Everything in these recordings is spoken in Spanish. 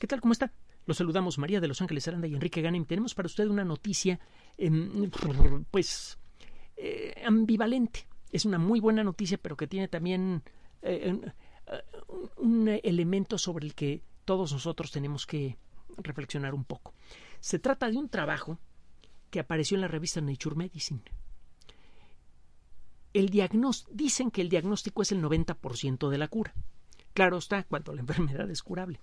¿Qué tal? ¿Cómo está? Los saludamos María de Los Ángeles Aranda y Enrique Ganem. Tenemos para usted una noticia, em, pues, eh, ambivalente. Es una muy buena noticia, pero que tiene también eh, eh, un, elemento sobre el que todos nosotros tenemos que reflexionar un poco. Se trata de un trabajo que apareció en la revista Nature Medicine. El dicen que el diagnóstico es el 90% de la cura. Claro está, cuando la enfermedad es curable.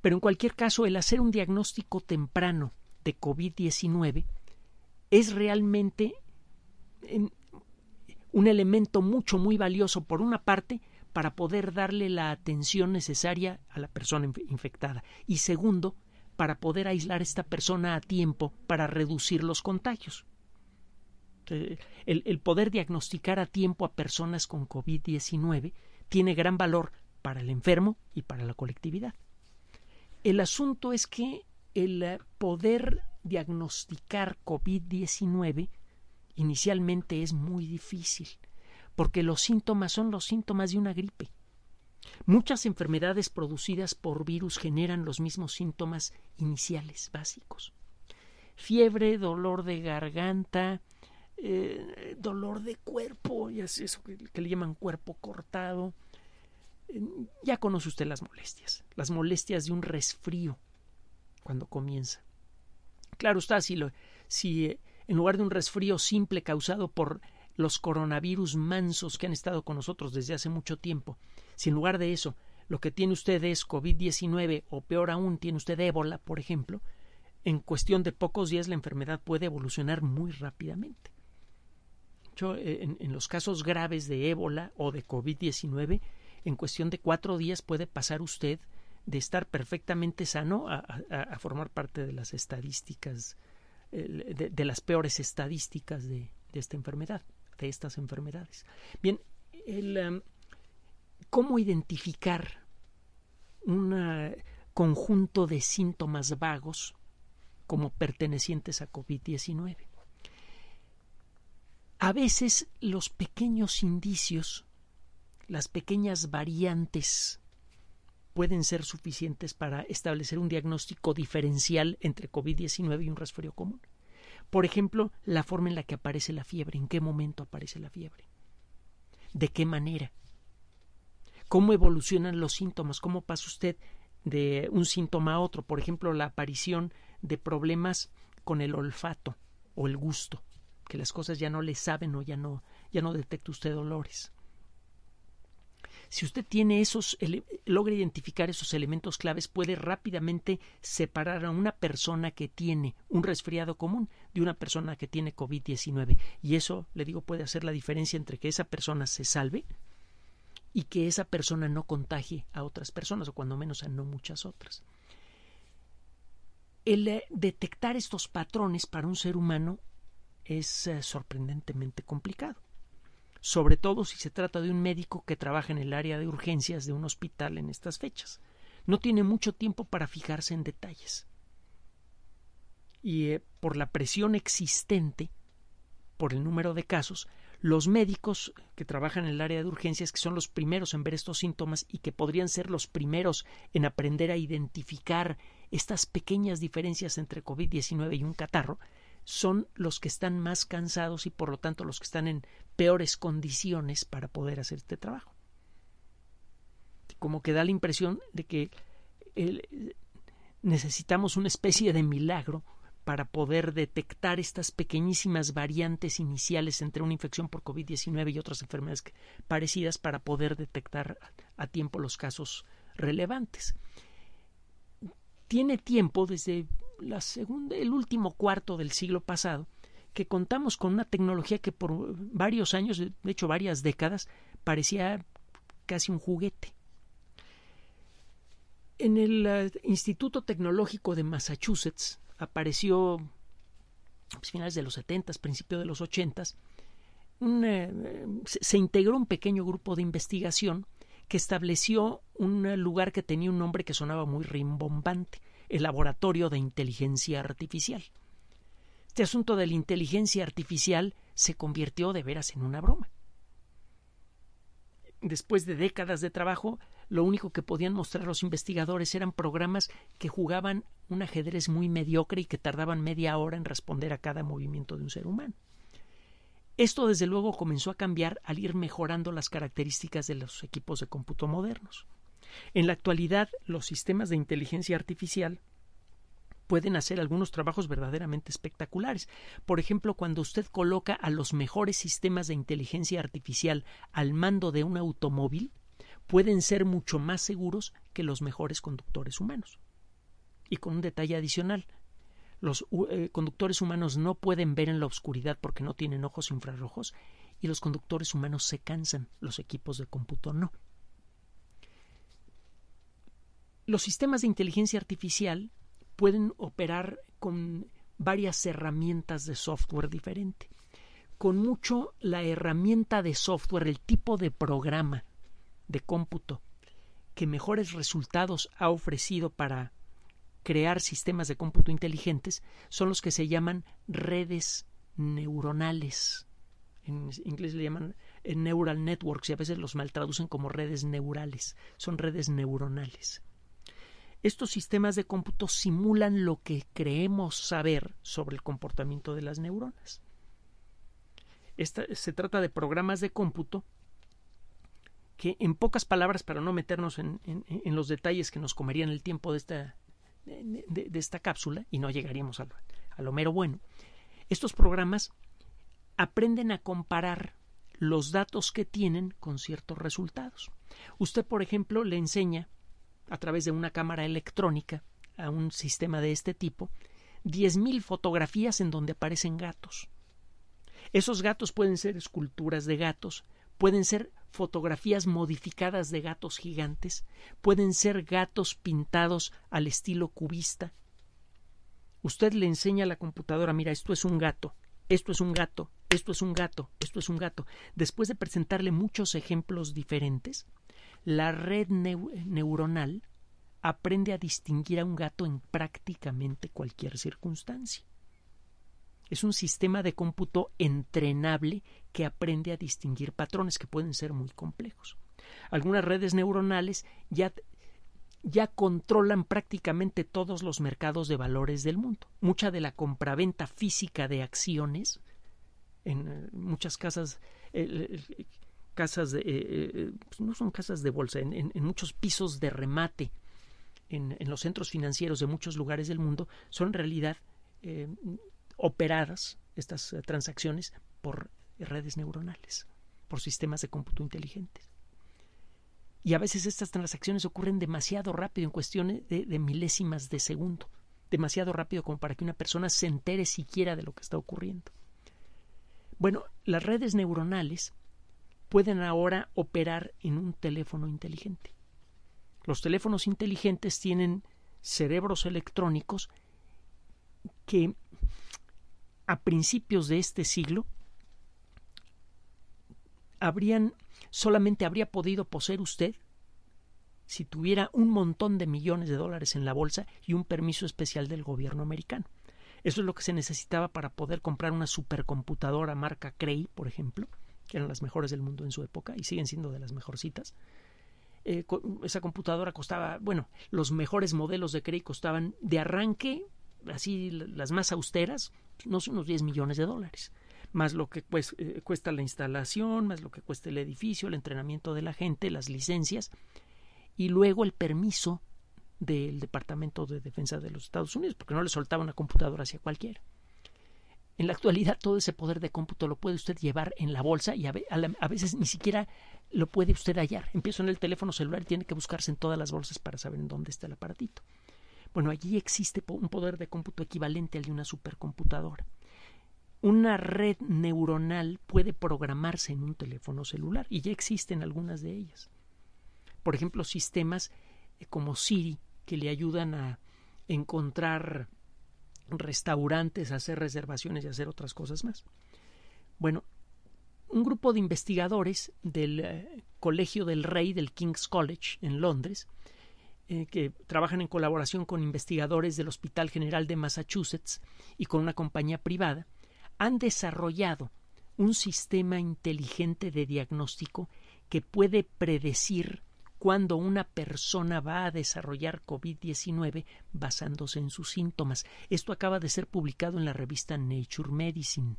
Pero en cualquier caso, el hacer un diagnóstico temprano de COVID-19 es realmente un elemento mucho, muy valioso, por una parte, para poder darle la atención necesaria a la persona infectada y segundo, para poder aislar a esta persona a tiempo para reducir los contagios. Eh, el, poder diagnosticar a tiempo a personas con COVID-19 tiene gran valor para el enfermo y para la colectividad. El asunto es que el eh, poder diagnosticar COVID-19 inicialmente es muy difícil, porque los síntomas son los síntomas de una gripe. Muchas enfermedades producidas por virus generan los mismos síntomas iniciales básicos. Fiebre, dolor de garganta, eh, dolor de cuerpo, y es eso que le llaman cuerpo cortado, ya conoce usted las molestias, las molestias de un resfrío cuando comienza. Claro está, si, si eh, en lugar de un resfrío simple causado por los coronavirus mansos que han estado con nosotros desde hace mucho tiempo, si en lugar de eso lo que tiene usted es COVID-19 o peor aún tiene usted ébola, por ejemplo, en cuestión de pocos días la enfermedad puede evolucionar muy rápidamente. Yo, eh, en, en los casos graves de ébola o de COVID-19, en cuestión de cuatro días puede pasar usted de estar perfectamente sano a, formar parte de las estadísticas, de, las peores estadísticas de, esta enfermedad, de estas enfermedades. Bien, um, ¿cómo identificar un uh, conjunto de síntomas vagos como pertenecientes a COVID-19? A veces los pequeños indicios las pequeñas variantes pueden ser suficientes para establecer un diagnóstico diferencial entre COVID-19 y un resfriado común. Por ejemplo, la forma en la que aparece la fiebre, en qué momento aparece la fiebre, de qué manera, cómo evolucionan los síntomas, cómo pasa usted de un síntoma a otro, por ejemplo, la aparición de problemas con el olfato o el gusto, que las cosas ya no le saben o ya no, ya no detecta usted dolores. Si usted tiene esos, logra identificar esos elementos claves, puede rápidamente separar a una persona que tiene un resfriado común de una persona que tiene COVID-19. Y eso, le digo, puede hacer la diferencia entre que esa persona se salve y que esa persona no contagie a otras personas, o cuando menos a no muchas otras. El eh, detectar estos patrones para un ser humano es eh, sorprendentemente complicado sobre todo si se trata de un médico que trabaja en el área de urgencias de un hospital en estas fechas. No tiene mucho tiempo para fijarse en detalles. Y eh, por la presión existente, por el número de casos, los médicos que trabajan en el área de urgencias, que son los primeros en ver estos síntomas y que podrían ser los primeros en aprender a identificar estas pequeñas diferencias entre COVID-19 y un catarro, son los que están más cansados y por lo tanto los que están en peores condiciones para poder hacer este trabajo. Como que da la impresión de que necesitamos una especie de milagro para poder detectar estas pequeñísimas variantes iniciales entre una infección por COVID-19 y otras enfermedades parecidas para poder detectar a tiempo los casos relevantes. Tiene tiempo desde segunda, el último cuarto del siglo pasado, que contamos con una tecnología que por varios años, de hecho varias décadas, parecía casi un juguete. En el eh, Instituto Tecnológico de Massachusetts apareció a pues, finales de los 70, principios de los 80, eh, se integró un pequeño grupo de investigación que estableció un eh, lugar que tenía un nombre que sonaba muy rimbombante, el Laboratorio de Inteligencia Artificial. Este asunto de la inteligencia artificial se convirtió de veras en una broma. Después de décadas de trabajo, lo único que podían mostrar los investigadores eran programas que jugaban un ajedrez muy mediocre y que tardaban media hora en responder a cada movimiento de un ser humano. Esto desde luego comenzó a cambiar al ir mejorando las características de los equipos de cómputo modernos. En la actualidad, los sistemas de inteligencia artificial pueden hacer algunos trabajos verdaderamente espectaculares. Por ejemplo, cuando usted coloca a los mejores sistemas de inteligencia artificial al mando de un automóvil, pueden ser mucho más seguros que los mejores conductores humanos. Y con un detalle adicional, los eh, conductores humanos no pueden ver en la oscuridad porque no tienen ojos infrarrojos y los conductores humanos se cansan, los equipos de cómputo no. Los sistemas de inteligencia artificial pueden operar con varias herramientas de software diferente. Con mucho la herramienta de software, el tipo de programa de cómputo que mejores resultados ha ofrecido para crear sistemas de cómputo inteligentes son los que se llaman redes neuronales. En inglés le llaman eh, neural networks y a veces los maltraducen como redes neurales. Son redes neuronales. Estos sistemas de cómputo simulan lo que creemos saber sobre el comportamiento de las neuronas. se trata de programas de cómputo que en pocas palabras, para no meternos en, los detalles que nos comerían el tiempo de esta, de, esta cápsula y no llegaríamos a lo mero bueno, estos programas aprenden a comparar los datos que tienen con ciertos resultados. Usted, por ejemplo, le enseña a través de una cámara electrónica a un sistema de este tipo 10.000 fotografías en donde aparecen gatos. Esos gatos pueden ser esculturas de gatos, pueden ser fotografías modificadas de gatos gigantes, pueden ser gatos pintados al estilo cubista. Usted le enseña a la computadora, mira, esto es un gato, esto es un gato, esto es un gato, esto es un gato. Después de presentarle muchos ejemplos diferentes, la red neuronal aprende a distinguir a un gato en prácticamente cualquier circunstancia. Es un sistema de cómputo entrenable que aprende a distinguir patrones que pueden ser muy complejos. Algunas redes neuronales ya, ya controlan prácticamente todos los mercados de valores del mundo. Mucha de la compraventa física de acciones en eh, muchas casas eh, eh, casas, de, eh, eh, eh, pues, no son casas de bolsa, en, muchos pisos de remate, en, los centros financieros de muchos lugares del mundo, son en realidad operadas estas transacciones por redes neuronales, por sistemas de cómputo inteligentes. Y a veces estas transacciones ocurren demasiado rápido, en cuestiones de milésimas de segundo, demasiado rápido como para que una persona se entere siquiera de lo que está ocurriendo. Bueno, las redes neuronales pueden ahora operar en un teléfono inteligente. Los teléfonos inteligentes tienen cerebros electrónicos que a principios de este siglo habrían solamente habría podido poseer usted si tuviera un montón de millones de dólares en la bolsa y un permiso especial del gobierno americano. Eso es lo que se necesitaba para poder comprar una supercomputadora marca Cray, por ejemplo, que eran las mejores del mundo en su época y siguen siendo de las mejorcitas. Eh, esa computadora costaba, bueno, los mejores modelos de Cray costaban de arranque, así las más austeras, no sé, unos 10 millones de dólares, más lo que eh, cuesta la instalación, más lo que cuesta el edificio, el entrenamiento de la gente, las licencias y luego el permiso del Departamento de Defensa de los Estados Unidos, porque no le soltaba una computadora hacia cualquiera. En la actualidad todo ese poder de cómputo lo puede usted llevar en la bolsa y a, veces ni siquiera lo puede usted hallar. Empiezo en el teléfono celular y tiene que buscarse en todas las bolsas para saber en dónde está el aparatito. Bueno, allí existe un poder de cómputo equivalente al de una supercomputadora. Una red neuronal puede programarse en un teléfono celular y ya existen algunas de ellas. Por ejemplo, sistemas eh, como Siri que le ayudan a encontrar restaurantes, hacer reservaciones y hacer otras cosas más. Bueno, un grupo de investigadores del eh, Colegio del Rey, del King's College, en Londres, eh, que trabajan en colaboración con investigadores del Hospital General de Massachusetts y con una compañía privada, han desarrollado un sistema inteligente de diagnóstico que puede predecir cuando una persona va a desarrollar COVID-19 basándose en sus síntomas. Esto acaba de ser publicado en la revista Nature Medicine.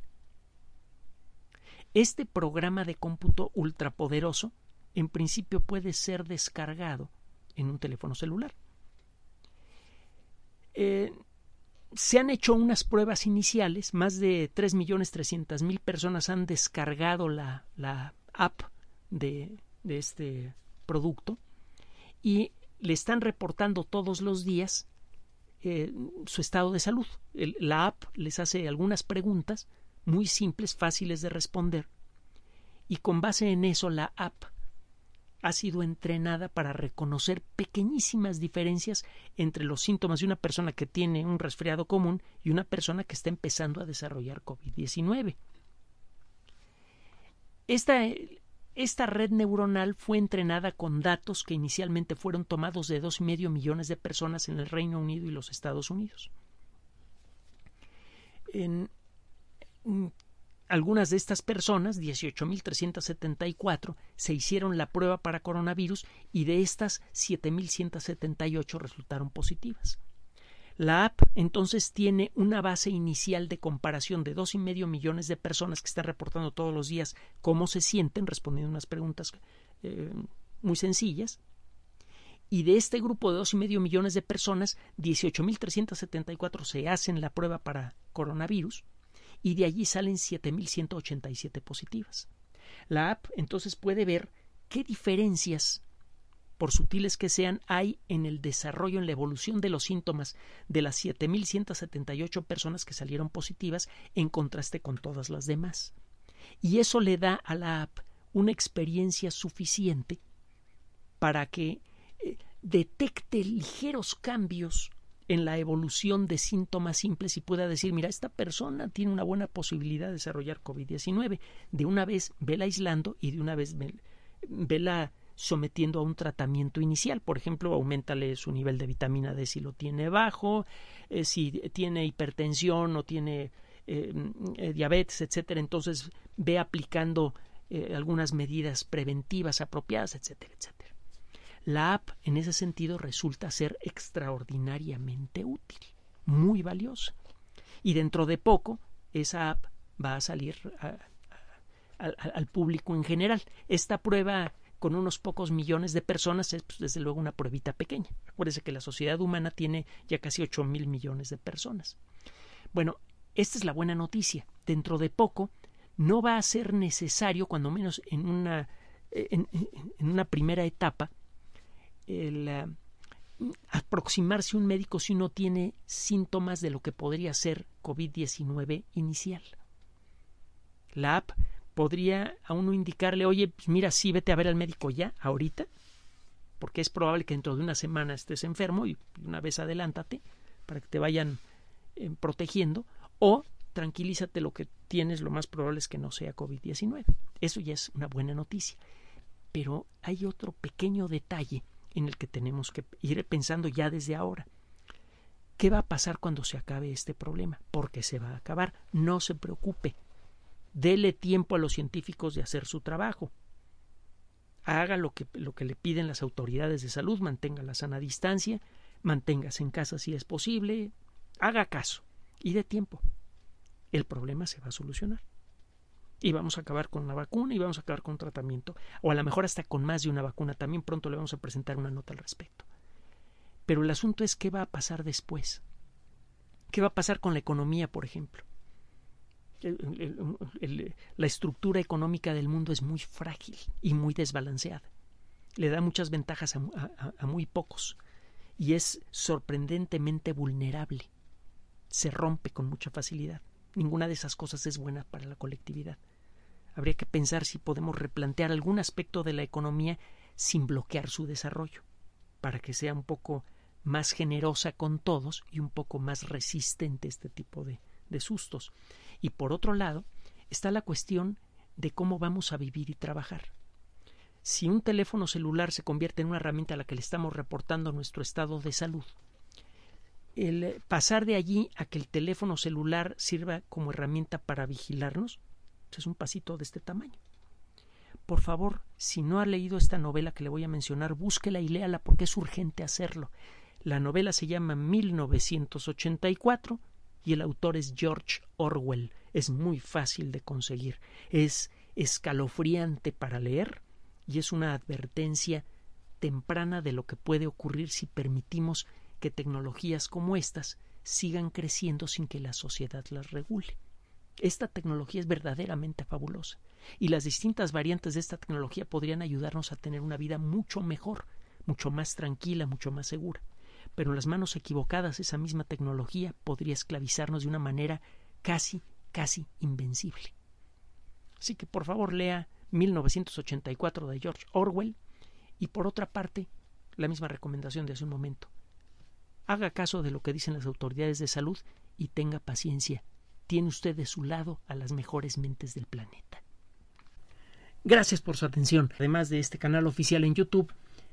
Este programa de cómputo ultrapoderoso en principio puede ser descargado en un teléfono celular. Eh, se han hecho unas pruebas iniciales, más de 3.300.000 personas han descargado la, la app de, de, este producto y le están reportando todos los días eh, su estado de salud. la app les hace algunas preguntas muy simples, fáciles de responder y con base en eso la app ha sido entrenada para reconocer pequeñísimas diferencias entre los síntomas de una persona que tiene un resfriado común y una persona que está empezando a desarrollar COVID-19. Esta esta red neuronal fue entrenada con datos que inicialmente fueron tomados de dos y medio millones de personas en el Reino Unido y los Estados Unidos. En, mm, algunas de estas personas, 18.374, se hicieron la prueba para coronavirus y de estas 7.178 resultaron positivas. La app entonces tiene una base inicial de comparación de dos y medio millones de personas que están reportando todos los días cómo se sienten respondiendo unas preguntas eh, muy sencillas. Y de este grupo de dos y medio millones de personas, 18.374 se hacen la prueba para coronavirus y de allí salen 7.187 positivas. La app entonces puede ver qué diferencias por sutiles que sean, hay en el desarrollo, en la evolución de los síntomas de las 7.178 personas que salieron positivas en contraste con todas las demás. Y eso le da a la app una experiencia suficiente para que eh, detecte ligeros cambios en la evolución de síntomas simples y pueda decir, mira, esta persona tiene una buena posibilidad de desarrollar COVID-19. De una vez vela aislando y de una vez vela sometiendo a un tratamiento inicial. Por ejemplo, aumentale su nivel de vitamina D si lo tiene bajo, eh, si tiene hipertensión o tiene eh, mm, eh, diabetes, etcétera. Entonces ve aplicando algunas medidas preventivas apropiadas, etcétera, etcétera. La app en ese sentido resulta ser extraordinariamente útil, muy valiosa. Y dentro de poco esa app va a salir al público en general. Esta prueba con unos pocos millones de personas es pues, desde luego una pruebita pequeña. Acuérdense que la sociedad humana tiene ya casi 8 mil millones de personas. Bueno, esta es la buena noticia. Dentro de poco no va a ser necesario, cuando menos en una, eh, en, una primera etapa, el, eh, aproximarse un médico si no tiene síntomas de lo que podría ser COVID-19 inicial. La app podría a uno indicarle, oye, pues mira, sí, vete a ver al médico ya, ahorita, porque es probable que dentro de una semana estés enfermo y una vez adelántate para que te vayan eh, protegiendo, o tranquilízate, lo que tienes lo más probable es que no sea COVID-19. Eso ya es una buena noticia. Pero hay otro pequeño detalle en el que tenemos que ir pensando ya desde ahora. ¿Qué va a pasar cuando se acabe este problema? Porque se va a acabar. No se preocupe, Dele tiempo a los científicos de hacer su trabajo. Haga lo que, lo que le piden las autoridades de salud, mantenga la sana distancia, manténgase en casa si es posible, haga caso y dé tiempo. El problema se va a solucionar. Y vamos a acabar con una vacuna y vamos a acabar con un tratamiento. O a lo mejor hasta con más de una vacuna. También pronto le vamos a presentar una nota al respecto. Pero el asunto es qué va a pasar después. ¿Qué va a pasar con la economía, por ejemplo? Eh, la estructura económica del mundo es muy frágil y muy desbalanceada. Le da muchas ventajas a, muy pocos y es sorprendentemente vulnerable. Se rompe con mucha facilidad. Ninguna de esas cosas es buena para la colectividad. Habría que pensar si podemos replantear algún aspecto de la economía sin bloquear su desarrollo, para que sea un poco más generosa con todos y un poco más resistente a este tipo de sustos. Y por otro lado, está la cuestión de cómo vamos a vivir y trabajar. Si un teléfono celular se convierte en una herramienta a la que le estamos reportando nuestro estado de salud, el pasar de allí a que el teléfono celular sirva como herramienta para vigilarnos es un pasito de este tamaño. Por favor, si no ha leído esta novela que le voy a mencionar, búsquela y léala porque es urgente hacerlo. La novela se llama 1984 y el autor es George Orwell. Es muy fácil de conseguir. Es escalofriante para leer y es una advertencia temprana de lo que puede ocurrir si permitimos que tecnologías como estas sigan creciendo sin que la sociedad las regule. Esta tecnología es verdaderamente fabulosa y las distintas variantes de esta tecnología podrían ayudarnos a tener una vida mucho mejor, mucho más tranquila, mucho más segura pero las manos equivocadas esa misma tecnología podría esclavizarnos de una manera casi, casi invencible. Así que por favor lea 1984 de George Orwell y por otra parte, la misma recomendación de hace un momento. Haga caso de lo que dicen las autoridades de salud y tenga paciencia. Tiene usted de su lado a las mejores mentes del planeta. Gracias por su atención. Además de este canal oficial en YouTube,